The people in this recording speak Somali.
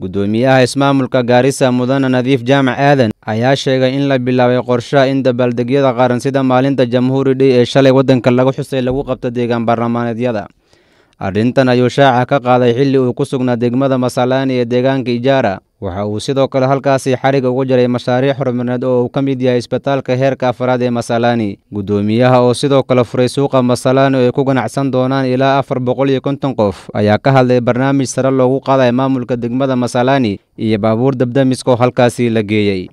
gudoomiyaha ismaamulka gaarisa mudane nadiif jaamac aadan ayaa sheegay in la bilaabay qorshaha in dabaaldegyada qaran sida maalinta jamhuuri dhay ee shalay waddanka lagu xusay lagu qabta deegaan baarlamaaneedyada arrintan ayuu shaaca ka qaaday xilli uu ku sugnaa degmada masalaani ee deegaanka ijaara waxa uu sidoo kale halkaasi xariga ugu jaray mashaariic horumarneed oo uu ka mid yahay isbitaalka heerka afraad ee masalaani guddoomiyaha oo sidoo kale furay suuqa masalaani oo ay ku ganacsan doonaan ilaa afar boqol iyo konton qof ayaa ka hadlay barnaamij sare loogu qaadaya maamulka degmada masalaani iyo baabuur dabdamiska oo halkaasi la geeyey